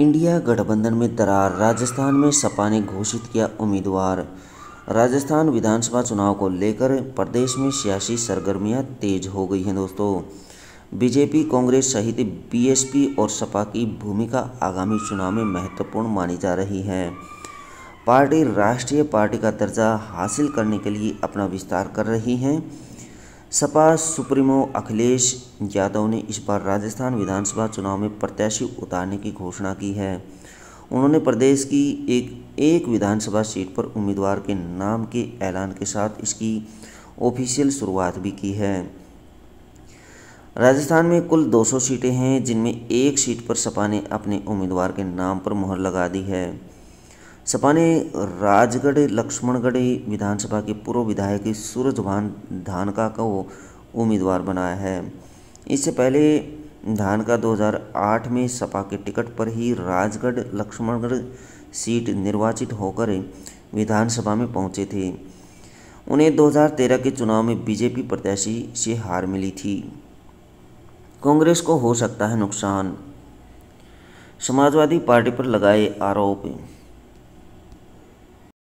India गठबंधन में दरार राजस्थान में सपा ने घोषित किया उम्मीदवार राजस्थान विधानसभा चुनाव को लेकर प्रदेश में सियासी सरगर्मियां तेज हो गई हैं दोस्तों बीजेपी कांग्रेस सहित बीएसपी और सपा की भूमिका आगामी चुनाव में महत्वपूर्ण मानी जा रही है पार्टी राष्ट्रीय पार्टी का दर्जा हासिल करने के लिए अपना विस्तार कर रही हैं सपा सुप्रीमो अखिलेश यादव ने इस बार राजस्थान विधानसभा चुनाव में प्रत्याशी उतारने की घोषणा की है उन्होंने प्रदेश की एक एक विधानसभा सीट पर उम्मीदवार के नाम के ऐलान के साथ इसकी ऑफिशियल शुरुआत भी की है राजस्थान में कुल 200 सीटें हैं जिनमें एक सीट पर सपा ने अपने उम्मीदवार के नाम पर मुहर लगा दी है सपा ने राजगढ़ लक्ष्मणगढ़ विधानसभा के पूर्व विधायक सूरजभान धानका को उम्मीदवार बनाया है इससे पहले धानका 2008 में सपा के टिकट पर ही राजगढ़ लक्ष्मणगढ़ सीट निर्वाचित होकर विधानसभा में पहुंचे थे उन्हें 2013 के चुनाव में बीजेपी प्रत्याशी से हार मिली थी कांग्रेस को हो सकता है नुकसान समाजवादी पार्टी पर लगाए आरोप